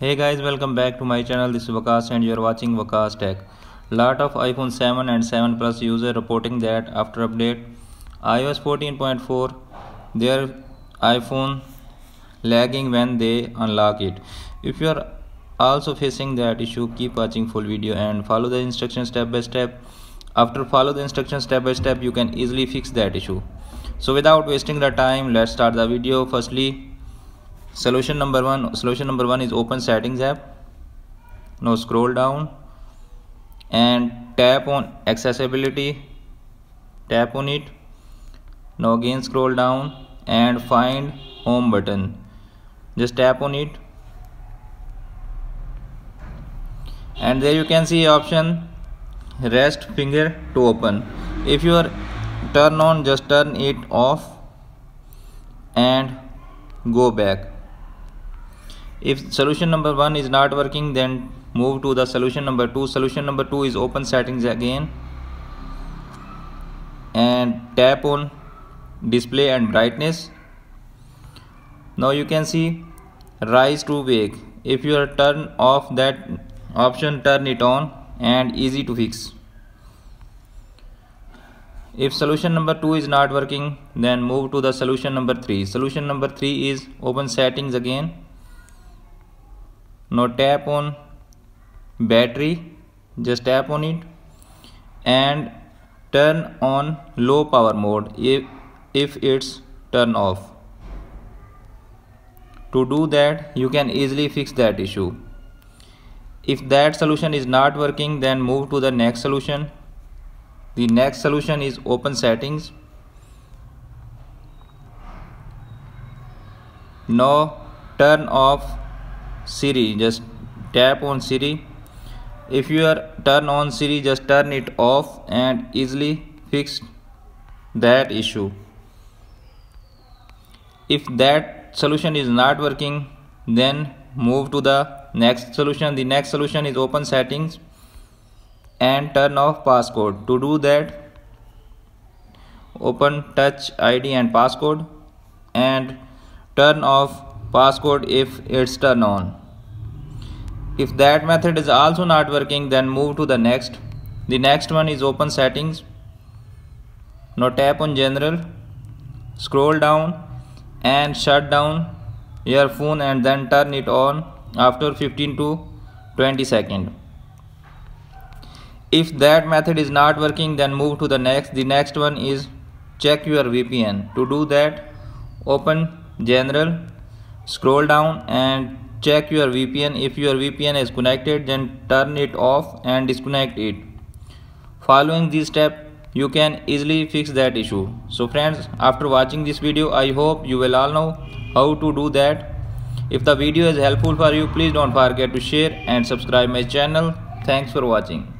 hey guys welcome back to my channel this is Vakas and you're watching Vakas Tech lot of iPhone 7 and 7 plus user reporting that after update iOS 14.4 their iPhone lagging when they unlock it if you are also facing that issue keep watching full video and follow the instructions step by step after follow the instructions step by step you can easily fix that issue so without wasting the time let's start the video firstly solution number one solution number one is open settings app now scroll down and tap on accessibility tap on it now again scroll down and find home button just tap on it and there you can see option rest finger to open if you are turn on just turn it off and go back if solution number 1 is not working then move to the solution number 2. Solution number 2 is open settings again and tap on display and brightness. Now you can see rise to wake. If you are turn off that option turn it on and easy to fix. If solution number 2 is not working then move to the solution number 3. Solution number 3 is open settings again now tap on battery just tap on it and turn on low power mode if, if it's turn off to do that you can easily fix that issue if that solution is not working then move to the next solution the next solution is open settings now turn off Siri just tap on Siri if you are turn on Siri just turn it off and easily fix that issue if that solution is not working then move to the next solution the next solution is open settings and turn off passcode to do that open touch id and passcode and turn off Password if it's turned on. If that method is also not working then move to the next. The next one is open settings. Now tap on general, scroll down and shut down your phone and then turn it on after 15 to 20 second. If that method is not working then move to the next. The next one is check your VPN. To do that open general scroll down and check your VPN if your VPN is connected then turn it off and disconnect it following this step you can easily fix that issue so friends after watching this video I hope you will all know how to do that if the video is helpful for you please don't forget to share and subscribe my channel thanks for watching